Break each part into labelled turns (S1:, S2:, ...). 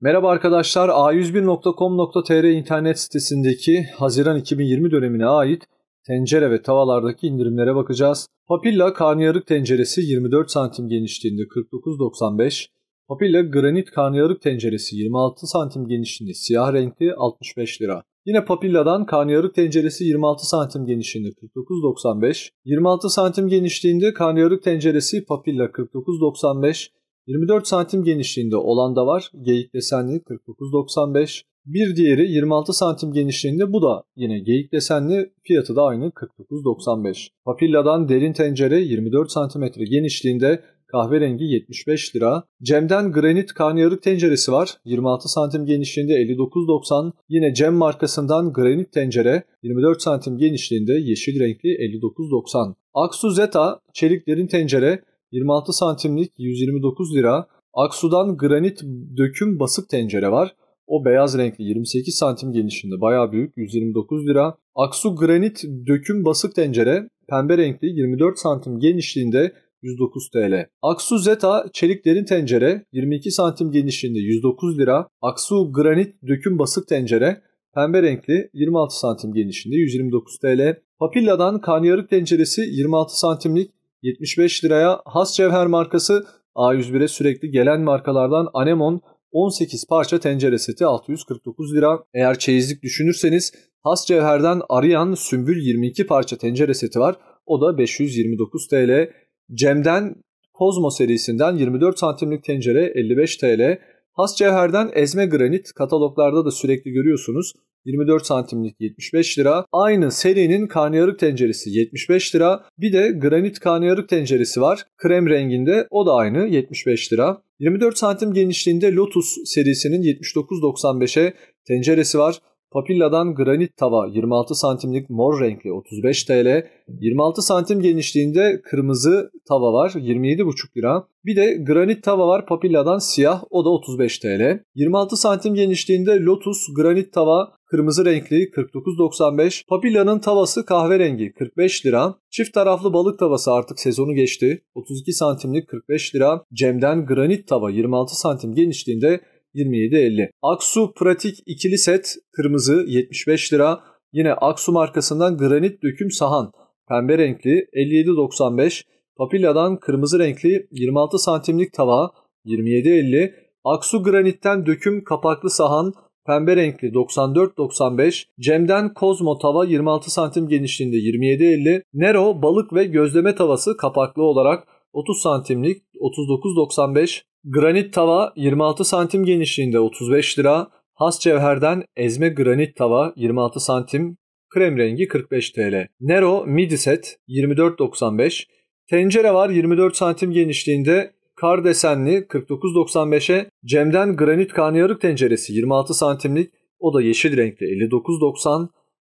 S1: Merhaba arkadaşlar, a101.com.tr internet sitesindeki Haziran 2020 dönemine ait tencere ve tavalardaki indirimlere bakacağız. Papilla karnıyarık tenceresi 24 santim genişliğinde 49.95, Papilla granit karnıyarık tenceresi 26 santim genişliğinde siyah renkli 65 lira. Yine Papilla'dan karnıyarık tenceresi 26 santim genişliğinde 49.95, 26 santim genişliğinde karnıyarık tenceresi Papilla 49.95, 24 santim genişliğinde olan da var. Geyik desenli 49.95. Bir diğeri 26 santim genişliğinde bu da yine geyik desenli fiyatı da aynı 49.95. Papilla'dan derin tencere 24 santimetre genişliğinde kahverengi 75 lira. Cem'den granit karnıyarık tenceresi var. 26 santim genişliğinde 59.90. Yine Cem markasından granit tencere 24 santim genişliğinde yeşil renkli 59.90. Aksu Zeta çelik derin tencere 26 santimlik 129 lira. Aksu'dan granit döküm basık tencere var. O beyaz renkli 28 santim genişliğinde baya büyük 129 lira. Aksu granit döküm basık tencere pembe renkli 24 santim genişliğinde 109 TL. Aksu Zeta çelik derin tencere 22 santim genişliğinde 109 lira. Aksu granit döküm basık tencere pembe renkli 26 santim genişliğinde 129 TL. Papilla'dan kanyarık tenceresi 26 santimlik 75 liraya Has Cevher markası, A101'e sürekli gelen markalardan Anemon 18 parça tencere seti 649 lira. Eğer çeyizlik düşünürseniz Has Cevher'den Arayan Sümbül 22 parça tencere seti var. O da 529 TL. Cem'den Kozmo serisinden 24 santimlik tencere 55 TL. Has Cevher'den Ezme Granit kataloglarda da sürekli görüyorsunuz. 24 santimlik 75 lira. Aynı serinin karnıyarık tenceresi 75 lira. Bir de granit karnıyarık tenceresi var. Krem renginde o da aynı 75 lira. 24 santim genişliğinde Lotus serisinin 79.95'e tenceresi var. Papilladan granit tava 26 santimlik mor renkli 35 TL. 26 santim genişliğinde kırmızı tava var 27,5 lira. Bir de granit tava var papilladan siyah o da 35 TL. 26 santim genişliğinde lotus granit tava kırmızı renkli 49.95. Papillanın tavası kahverengi 45 lira. Çift taraflı balık tavası artık sezonu geçti. 32 santimlik 45 lira. Cem'den granit tava 26 santim genişliğinde 27.50. Aksu Pratik ikili set kırmızı 75 lira. Yine Aksu markasından granit döküm sahan pembe renkli 57.95. Papilla'dan kırmızı renkli 26 santimlik tava 27.50. Aksu granitten döküm kapaklı sahan pembe renkli 94.95, Cem'den Kozmo tava 26 santim genişliğinde 27.50, Nero balık ve gözleme tavası kapaklı olarak 30 santimlik 39.95, Granit tava 26 santim genişliğinde 35 lira. Has cevherden ezme granit tava 26 santim. Krem rengi 45 TL. Nero midi set 24.95. Tencere var 24 santim genişliğinde kar desenli 49.95'e Cem'den granit karnıyarık tenceresi 26 santimlik o da yeşil renkli 59.90.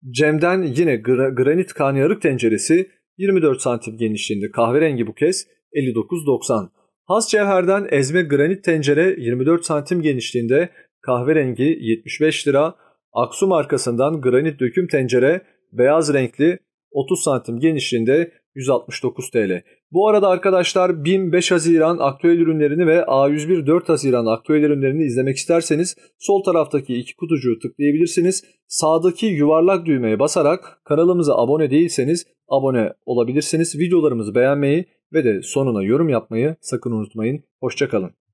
S1: Cem'den yine gra- granit karnıyarık tenceresi 24 santim genişliğinde kahverengi bu kez 59.90. Has cevherden ezme granit tencere 24 santim genişliğinde kahverengi 75 lira, Aksu markasından granit döküm tencere beyaz renkli 30 santim genişliğinde 169 TL. Bu arada arkadaşlar 1005 Haziran aktüel ürünlerini ve A101 4 Haziran aktüel ürünlerini izlemek isterseniz sol taraftaki iki kutucuğu tıklayabilirsiniz. Sağdaki yuvarlak düğmeye basarak kanalımıza abone değilseniz abone olabilirsiniz. Videolarımızı beğenmeyi ve de sonuna yorum yapmayı sakın unutmayın. Hoşçakalın.